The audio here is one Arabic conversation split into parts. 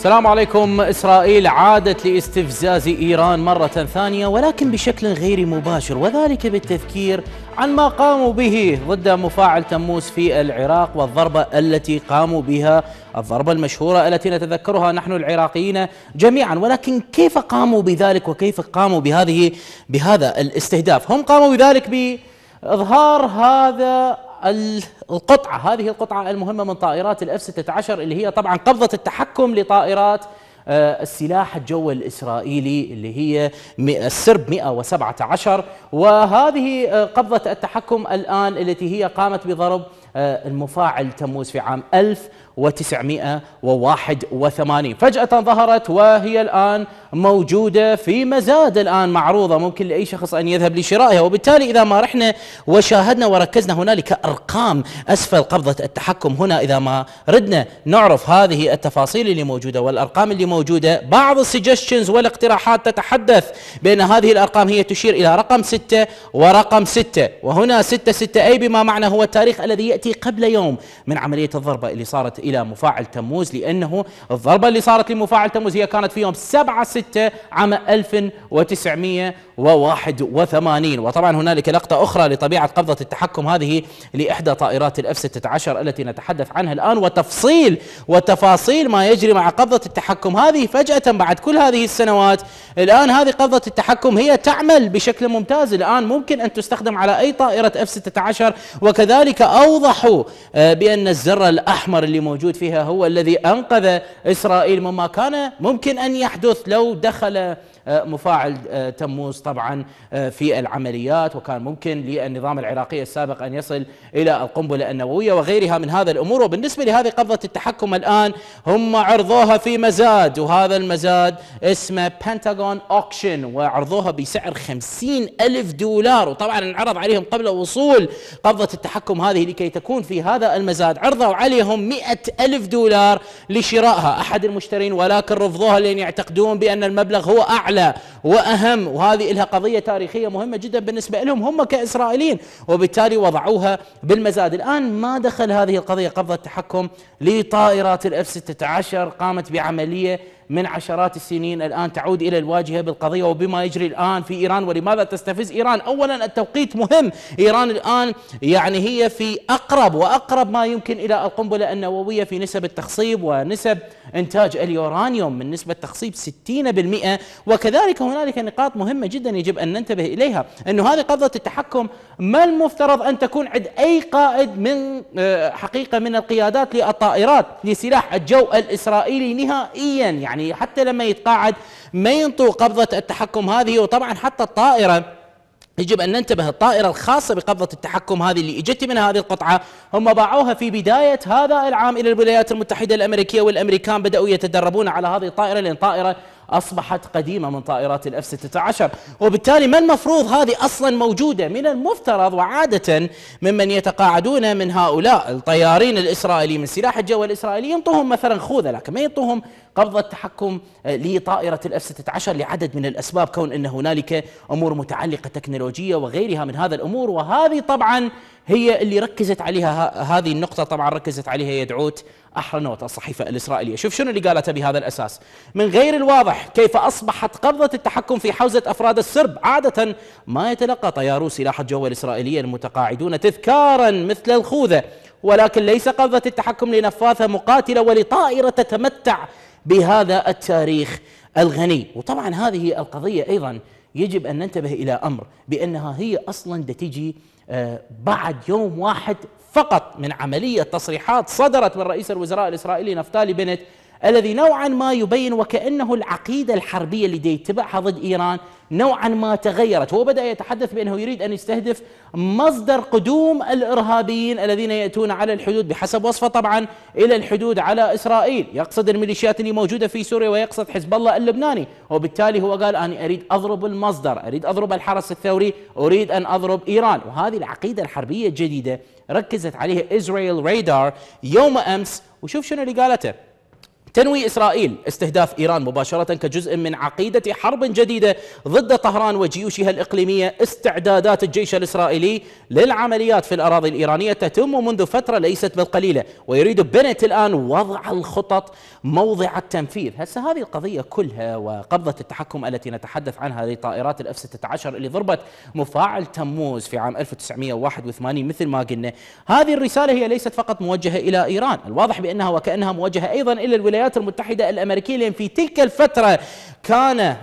السلام عليكم إسرائيل عادت لاستفزاز إيران مرة ثانية ولكن بشكل غير مباشر وذلك بالتذكير عن ما قاموا به ضد مفاعل تموز في العراق والضربة التي قاموا بها الضربة المشهورة التي نتذكرها نحن العراقيين جميعا ولكن كيف قاموا بذلك وكيف قاموا بهذه بهذا الاستهداف هم قاموا بذلك بإظهار هذا القطعة هذه القطعة المهمة من طائرات الاف 16 اللي هي طبعا قبضة التحكم لطائرات آه، السلاح الجوي الإسرائيلي اللي هي السرب 117 وهذه آه، قبضة التحكم الآن التي هي قامت بضرب آه، المفاعل تموز في عام 1981 فجأة ظهرت وهي الآن موجودة في مزاد الآن معروضة ممكن لأي شخص أن يذهب لشرائها وبالتالي إذا ما رحنا وشاهدنا وركزنا هنالك أرقام أسفل قبضة التحكم هنا إذا ما ردنا نعرف هذه التفاصيل اللي موجودة والأرقام اللي موجودة بعض السجشنز والاقتراحات تتحدث بأن هذه الأرقام هي تشير إلى رقم 6 ورقم 6 وهنا 6 6 أي بما معنى هو التاريخ الذي يأتي يأتي قبل يوم من عملية الضربة اللي صارت إلى مفاعل تموز لأنه الضربة اللي صارت لمفاعل تموز هي كانت في يوم 7 6 عام 1900 وثمانين وطبعا هنالك لقطة أخرى لطبيعة قبضة التحكم هذه لإحدى طائرات الأف 16 التي نتحدث عنها الآن وتفصيل وتفاصيل ما يجري مع قبضة التحكم هذه فجأة بعد كل هذه السنوات الآن هذه قبضة التحكم هي تعمل بشكل ممتاز الآن ممكن أن تستخدم على أي طائرة اف 16 وكذلك أوضحوا آه، بأن الزر الأحمر اللي موجود فيها هو الذي أنقذ إسرائيل مما كان ممكن أن يحدث لو دخل آه، مفاعل آه، تموز طبعا آه، في العمليات وكان ممكن للنظام العراقي السابق أن يصل إلى القنبلة النووية وغيرها من هذا الأمور وبالنسبة لهذه قبضة التحكم الآن هم عرضوها في مزاد وهذا المزاد اسمه بنتاغون أوكشن وعرضوها بسعر 50 ألف دولار وطبعا انعرض عليهم قبل وصول قبضة التحكم هذه لكي تكون في هذا المزاد عرضوا عليهم 100 ألف دولار لشرائها أحد المشترين ولكن رفضوها لأن يعتقدون بأن المبلغ هو أعلى أعلى واهم وهذه لها قضيه تاريخيه مهمه جدا بالنسبه لهم هم كاسرائيليين وبالتالي وضعوها بالمزاد الان ما دخل هذه القضيه قبضه تحكم لطائرات الاف 16 قامت بعمليه من عشرات السنين الآن تعود إلى الواجهة بالقضية وبما يجري الآن في إيران ولماذا تستفز إيران أولا التوقيت مهم إيران الآن يعني هي في أقرب وأقرب ما يمكن إلى القنبلة النووية في نسب التخصيب ونسب إنتاج اليورانيوم من نسبة تخصيب 60% وكذلك هنالك نقاط مهمة جدا يجب أن ننتبه إليها أنه هذه قبضة التحكم ما المفترض أن تكون عند أي قائد من آه، حقيقة من القيادات للطائرات لسلاح الجو الإسرائيلي نهائيا يعني يعني حتى لما يتقاعد ما ينطوا قبضة التحكم هذه وطبعا حتى الطائرة يجب ان ننتبه الطائره الخاصه بقبضه التحكم هذه اللي اجت من هذه القطعه هم باعوها في بدايه هذا العام الى الولايات المتحده الامريكيه والامريكان بداوا يتدربون على هذه الطائره لان طائره اصبحت قديمه من طائرات الاف 16 وبالتالي ما المفروض هذه اصلا موجوده من المفترض وعاده ممن يتقاعدون من هؤلاء الطيارين الاسرائيليين من سلاح الجو الاسرائيلي ينطوهم مثلا خوذه لكن ما ينطوهم قبضة التحكم آه، لطائرة الاف 16 لعدد من الأسباب كون أن هنالك أمور متعلقة تكنولوجية وغيرها من هذا الأمور وهذه طبعا هي اللي ركزت عليها هذه النقطة طبعا ركزت عليها يدعوت أحرنوت الصحيفة الإسرائيلية شوف شنو اللي قالته بهذا الأساس من غير الواضح كيف أصبحت قبضة التحكم في حوزة أفراد السرب عادة ما يتلقى طيارو سلاح الجو الإسرائيلي المتقاعدون تذكارا مثل الخوذة ولكن ليس قبضة التحكم لنفاثة مقاتلة ولطائرة تتمتع بهذا التاريخ الغني وطبعا هذه القضية أيضا يجب أن ننتبه إلى أمر بأنها هي أصلا تجي آه، بعد يوم واحد فقط من عملية تصريحات صدرت من رئيس الوزراء الإسرائيلي نفتالي بنت الذي نوعا ما يبين وكأنه العقيدة الحربية اللي يتبعها ضد إيران نوعا ما تغيرت هو بدأ يتحدث بأنه يريد أن يستهدف مصدر قدوم الإرهابيين الذين يأتون على الحدود بحسب وصفه طبعا إلى الحدود على إسرائيل يقصد الميليشيات اللي موجودة في سوريا ويقصد حزب الله اللبناني وبالتالي هو قال أنا أريد أضرب المصدر أريد أضرب الحرس الثوري أريد أن أضرب إيران وهذه العقيدة الحربية الجديدة ركزت عليها إسرائيل ريدار يوم أمس وشوف شنو اللي قالته تنوي إسرائيل استهداف إيران مباشرة كجزء من عقيدة حرب جديدة ضد طهران وجيوشها الإقليمية استعدادات الجيش الإسرائيلي للعمليات في الأراضي الإيرانية تتم منذ فترة ليست بالقليلة ويريد بنت الآن وضع الخطط موضع التنفيذ هسه هذه القضية كلها وقبضة التحكم التي نتحدث عنها لطائرات الأف 16 اللي ضربت مفاعل تموز في عام 1981 مثل ما قلنا هذه الرسالة هي ليست فقط موجهة إلى إيران الواضح بأنها وكأنها موجهة أيضا إلى الولايات الولايات المتحدة الأمريكية لأن في تلك الفترة كان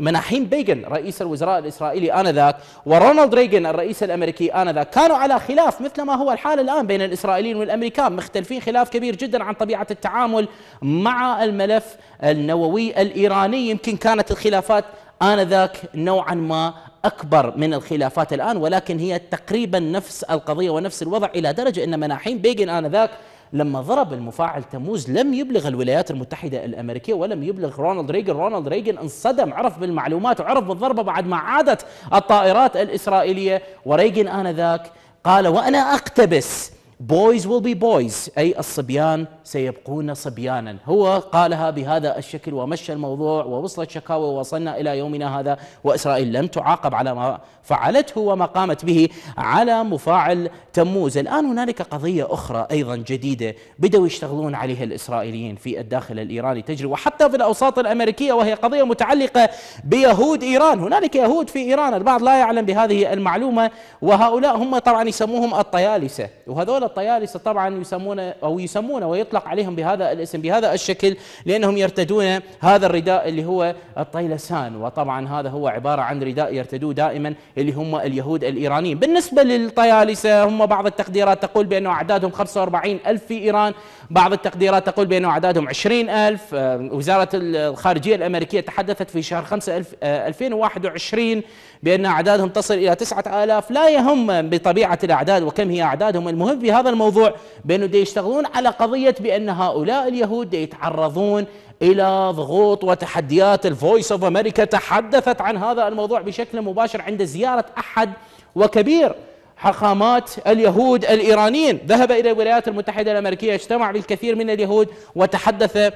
مناحيم بيغن رئيس الوزراء الإسرائيلي آنذاك ورونالد ريغن الرئيس الأمريكي آنذاك كانوا على خلاف مثل ما هو الحال الآن بين الإسرائيليين والأمريكان مختلفين خلاف كبير جدا عن طبيعة التعامل مع الملف النووي الإيراني يمكن كانت الخلافات آنذاك نوعا ما أكبر من الخلافات الآن ولكن هي تقريبا نفس القضية ونفس الوضع إلى درجة أن مناحيم بيغن آنذاك لما ضرب المفاعل تموز لم يبلغ الولايات المتحدة الأمريكية ولم يبلغ رونالد ريغن رونالد ريغن انصدم عرف بالمعلومات وعرف بالضربة بعد ما عادت الطائرات الإسرائيلية وريغن آنذاك قال وأنا أقتبس boys will be boys أي الصبيان سيبقون صبيانا هو قالها بهذا الشكل ومشى الموضوع ووصلت شكاوى ووصلنا إلى يومنا هذا وإسرائيل لم تعاقب على ما فعلته وما قامت به على مفاعل تموز الآن هنالك قضية أخرى أيضا جديدة بدأوا يشتغلون عليها الإسرائيليين في الداخل الإيراني تجري وحتى في الأوساط الأمريكية وهي قضية متعلقة بيهود إيران هنالك يهود في إيران البعض لا يعلم بهذه المعلومة وهؤلاء هم طبعا يسموهم الطيالسة وهذول الطيالسه طبعا يسمون او يسمون ويطلق عليهم بهذا الاسم بهذا الشكل لانهم يرتدون هذا الرداء اللي هو الطيلسان وطبعا هذا هو عباره عن رداء يرتدوه دائما اللي هم اليهود الايرانيين بالنسبه للطيالسه هم بعض التقديرات تقول بأن أعدادهم 45 ألف في إيران بعض التقديرات تقول بأن أعدادهم 20 ألف آه، وزارة الخارجية الأمريكيه تحدثت في شهر 5 2021 آه، بأن أعدادهم تصل إلى 9000 لا يهم بطبيعة الأعداد وكم هي أعدادهم المهم في هذا الموضوع بانه دي يشتغلون على قضيه بان هؤلاء اليهود دي يتعرضون الى ضغوط وتحديات الفويس اوف امريكا تحدثت عن هذا الموضوع بشكل مباشر عند زياره احد وكبير حقامات اليهود الايرانيين ذهب الى الولايات المتحده الامريكيه اجتمع بالكثير من اليهود وتحدث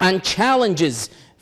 عن challenges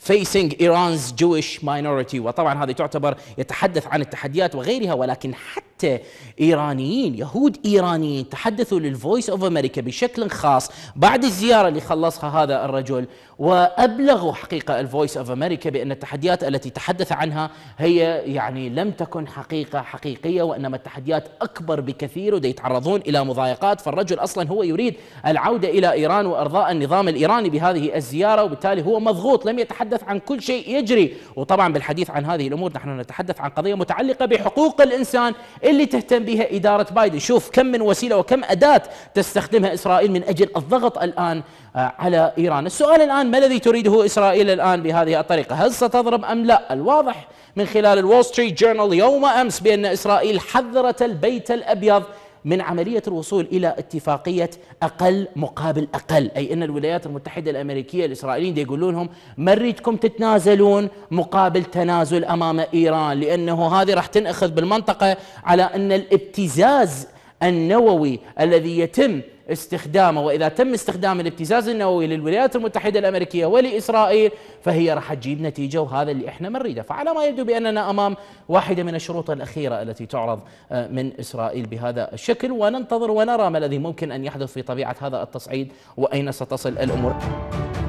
facing Iran's Jewish minority وطبعا هذه تعتبر يتحدث عن التحديات وغيرها ولكن حتى حتى ايرانيين يهود ايرانيين تحدثوا للفويس اوف امريكا بشكل خاص بعد الزياره اللي خلصها هذا الرجل وابلغوا حقيقه الفويس اوف امريكا بان التحديات التي تحدث عنها هي يعني لم تكن حقيقه حقيقيه وانما التحديات اكبر بكثير ويتعرضون الى مضايقات فالرجل اصلا هو يريد العوده الى ايران وارضاء النظام الايراني بهذه الزياره وبالتالي هو مضغوط لم يتحدث عن كل شيء يجري وطبعا بالحديث عن هذه الامور نحن نتحدث عن قضيه متعلقه بحقوق الانسان اللي تهتم بها إدارة بايدن شوف كم من وسيلة وكم أداة تستخدمها إسرائيل من أجل الضغط الآن آه، على إيران السؤال الآن ما الذي تريده إسرائيل الآن بهذه الطريقة هل ستضرب أم لا الواضح من خلال الول ستريت جورنال يوم أمس بأن إسرائيل حذرت البيت الأبيض من عملية الوصول إلى اتفاقية أقل مقابل أقل أي أن الولايات المتحدة الأمريكية الإسرائيليين دي يقولون لهم ما نريدكم تتنازلون مقابل تنازل أمام إيران لأنه هذه راح تنأخذ بالمنطقة على أن الابتزاز النووي الذي يتم استخدامه واذا تم استخدام الابتزاز النووي للولايات المتحده الامريكيه ولاسرائيل فهي راح تجيب نتيجه وهذا اللي احنا نريده، فعلى ما يبدو باننا امام واحده من الشروط الاخيره التي تعرض آه، من اسرائيل بهذا الشكل وننتظر ونرى ما الذي ممكن ان يحدث في طبيعه هذا التصعيد واين ستصل الامور.